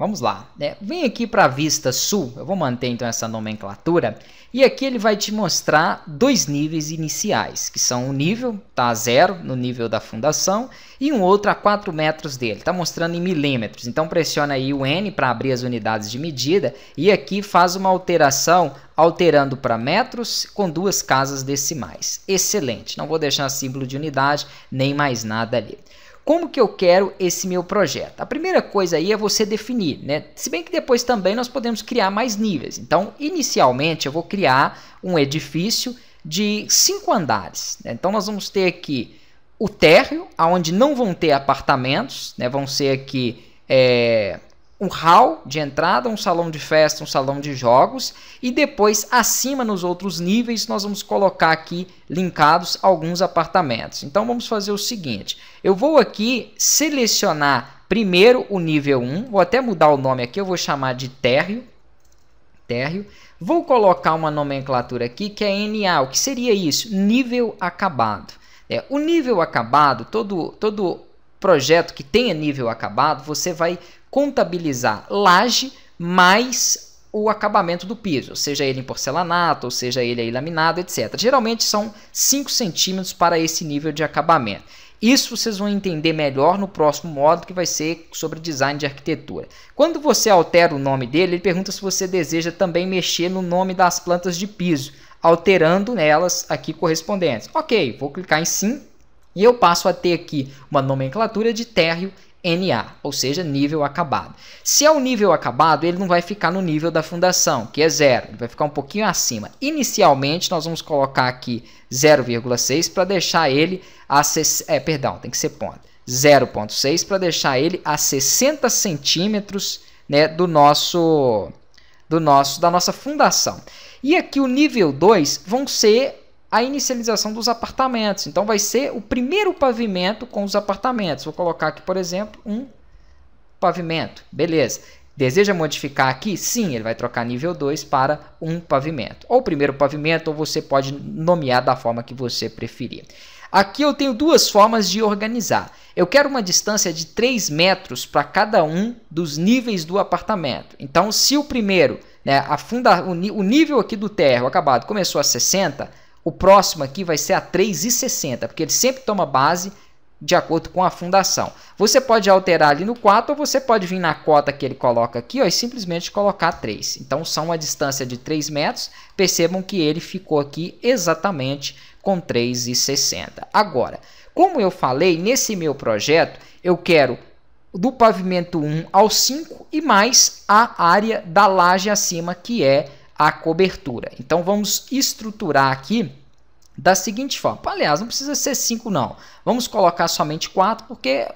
Vamos lá, né? vem aqui para a vista sul, eu vou manter então essa nomenclatura, e aqui ele vai te mostrar dois níveis iniciais, que são um nível, está a zero no nível da fundação, e um outro a 4 metros dele, está mostrando em milímetros, então pressiona aí o N para abrir as unidades de medida, e aqui faz uma alteração, alterando para metros com duas casas decimais. Excelente, não vou deixar símbolo de unidade, nem mais nada ali como que eu quero esse meu projeto? A primeira coisa aí é você definir, né? Se bem que depois também nós podemos criar mais níveis. Então, inicialmente eu vou criar um edifício de cinco andares. Né? Então, nós vamos ter aqui o térreo, aonde não vão ter apartamentos, né? Vão ser aqui é, um hall de entrada, um salão de festa, um salão de jogos e depois acima nos outros níveis nós vamos colocar aqui linkados alguns apartamentos. Então vamos fazer o seguinte, eu vou aqui selecionar primeiro o nível 1, vou até mudar o nome aqui, eu vou chamar de térreo, térreo. Vou colocar uma nomenclatura aqui que é NA, o que seria isso? Nível acabado. É, o nível acabado, todo, todo projeto que tenha nível acabado, você vai contabilizar laje mais o acabamento do piso, seja ele em porcelanato, ou seja ele aí laminado, etc. Geralmente são 5 centímetros para esse nível de acabamento. Isso vocês vão entender melhor no próximo módulo que vai ser sobre design de arquitetura. Quando você altera o nome dele, ele pergunta se você deseja também mexer no nome das plantas de piso, alterando nelas aqui correspondentes. Ok, vou clicar em sim e eu passo a ter aqui uma nomenclatura de térreo NA, ou seja, nível acabado. Se é o um nível acabado, ele não vai ficar no nível da fundação, que é zero, ele vai ficar um pouquinho acima. Inicialmente, nós vamos colocar aqui 0,6 para deixar ele a... É, perdão, tem que ser ponto. 0,6 para deixar ele a 60 centímetros né, do nosso, do nosso, da nossa fundação. E aqui o nível 2 vão ser a inicialização dos apartamentos. Então, vai ser o primeiro pavimento com os apartamentos. Vou colocar aqui, por exemplo, um pavimento. Beleza. Deseja modificar aqui? Sim, ele vai trocar nível 2 para um pavimento. Ou primeiro pavimento, ou você pode nomear da forma que você preferir. Aqui eu tenho duas formas de organizar. Eu quero uma distância de 3 metros para cada um dos níveis do apartamento. Então, se o primeiro, né, a funda, o, o nível aqui do térreo acabado começou a 60, o próximo aqui vai ser a 3,60, porque ele sempre toma base de acordo com a fundação. Você pode alterar ali no 4 ou você pode vir na cota que ele coloca aqui ó, e simplesmente colocar 3. Então são uma distância de 3 metros. Percebam que ele ficou aqui exatamente com 3,60. Agora, como eu falei, nesse meu projeto eu quero do pavimento 1 ao 5 e mais a área da laje acima que é a cobertura. Então vamos estruturar aqui da seguinte forma. Aliás, não precisa ser 5 não. Vamos colocar somente 4 porque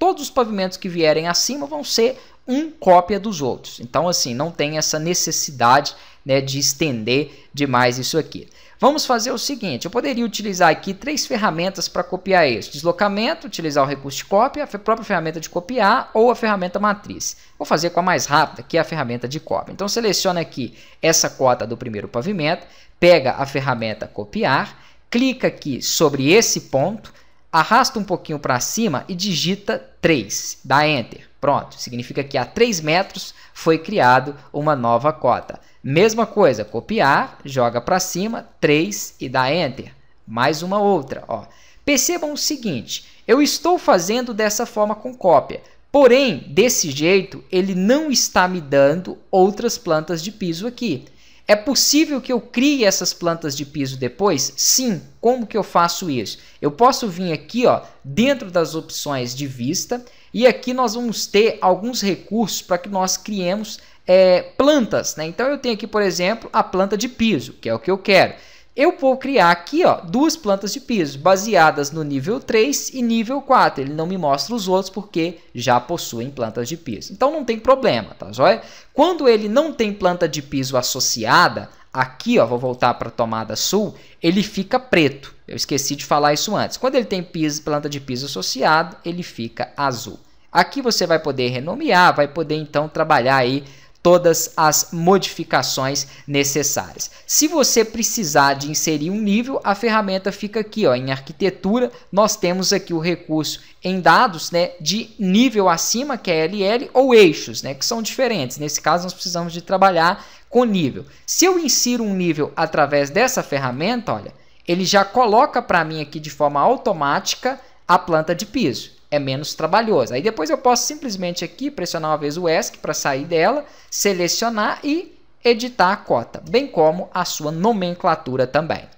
todos os pavimentos que vierem acima vão ser um cópia dos outros. Então assim, não tem essa necessidade né, de estender demais isso aqui. Vamos fazer o seguinte, eu poderia utilizar aqui três ferramentas para copiar isso. Deslocamento, utilizar o recurso de cópia, a própria ferramenta de copiar ou a ferramenta matriz. Vou fazer com a mais rápida, que é a ferramenta de cópia. Então seleciona aqui essa cota do primeiro pavimento, pega a ferramenta copiar, clica aqui sobre esse ponto, arrasta um pouquinho para cima e digita 3, dá Enter. Pronto, significa que a 3 metros foi criado uma nova cota. Mesma coisa, copiar, joga para cima, 3 e dá Enter. Mais uma outra. Ó. Percebam o seguinte, eu estou fazendo dessa forma com cópia, porém, desse jeito, ele não está me dando outras plantas de piso aqui. É possível que eu crie essas plantas de piso depois? Sim. Como que eu faço isso? Eu posso vir aqui, ó, dentro das opções de vista, e aqui nós vamos ter alguns recursos para que nós criemos é, plantas. Né? Então eu tenho aqui, por exemplo, a planta de piso, que é o que eu quero. Eu vou criar aqui ó, duas plantas de piso, baseadas no nível 3 e nível 4. Ele não me mostra os outros porque já possuem plantas de piso. Então não tem problema, tá joia? Quando ele não tem planta de piso associada, Aqui, ó, vou voltar para a tomada sul, ele fica preto. Eu esqueci de falar isso antes. Quando ele tem piso, planta de piso associado, ele fica azul. Aqui você vai poder renomear, vai poder então trabalhar aí todas as modificações necessárias. Se você precisar de inserir um nível, a ferramenta fica aqui, ó, em arquitetura, nós temos aqui o recurso em dados, né, de nível acima, que é LL, ou eixos, né, que são diferentes. Nesse caso, nós precisamos de trabalhar com nível. Se eu insiro um nível através dessa ferramenta, olha, ele já coloca para mim aqui de forma automática a planta de piso. É menos trabalhoso. Aí depois eu posso simplesmente aqui pressionar uma vez o ESC para sair dela, selecionar e editar a cota, bem como a sua nomenclatura também.